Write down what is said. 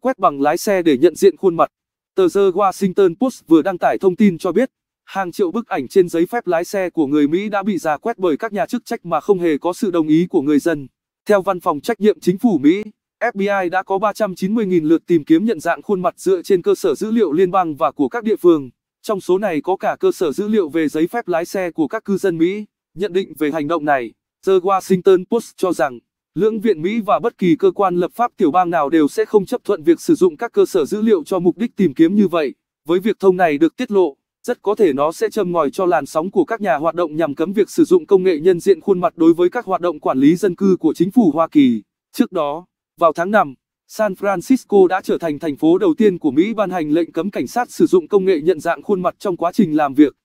quét bằng lái xe để nhận diện khuôn mặt. Tờ The Washington Post vừa đăng tải thông tin cho biết, hàng triệu bức ảnh trên giấy phép lái xe của người Mỹ đã bị giả quét bởi các nhà chức trách mà không hề có sự đồng ý của người dân. Theo Văn phòng Trách nhiệm Chính phủ Mỹ, FBI đã có 390.000 lượt tìm kiếm nhận dạng khuôn mặt dựa trên cơ sở dữ liệu liên bang và của các địa phương. Trong số này có cả cơ sở dữ liệu về giấy phép lái xe của các cư dân Mỹ. Nhận định về hành động này, The Washington Post cho rằng lưỡng viện Mỹ và bất kỳ cơ quan lập pháp tiểu bang nào đều sẽ không chấp thuận việc sử dụng các cơ sở dữ liệu cho mục đích tìm kiếm như vậy. Với việc thông này được tiết lộ, rất có thể nó sẽ châm ngòi cho làn sóng của các nhà hoạt động nhằm cấm việc sử dụng công nghệ nhân diện khuôn mặt đối với các hoạt động quản lý dân cư của chính phủ Hoa Kỳ. Trước đó, vào tháng 5, San Francisco đã trở thành thành phố đầu tiên của Mỹ ban hành lệnh cấm cảnh sát sử dụng công nghệ nhận dạng khuôn mặt trong quá trình làm việc.